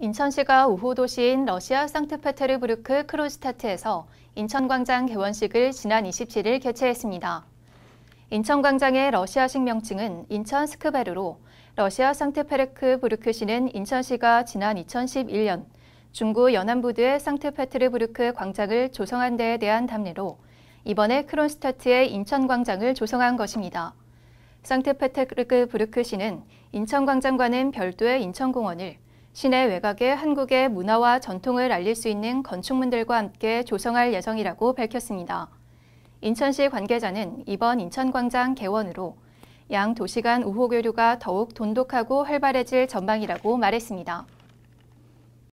인천시가 우호 도시인 러시아 상트페테르부르크 크로스타트에서 인천광장 개원식을 지난 27일 개최했습니다. 인천광장의 러시아식 명칭은 인천 스크베르로 러시아 상트페르크 부르크시는 인천시가 지난 2011년 중구 연안부두의 상트페테르부르크 광장을 조성한 데에 대한 답례로 이번에 크로스타트의 인천광장을 조성한 것입니다. 상트페테르크 부르크시는 인천광장과는 별도의 인천공원을 시내 외곽에 한국의 문화와 전통을 알릴 수 있는 건축물들과 함께 조성할 예정이라고 밝혔습니다. 인천시 관계자는 이번 인천광장 개원으로 양 도시 간 우호 교류가 더욱 돈독하고 활발해질 전망이라고 말했습니다.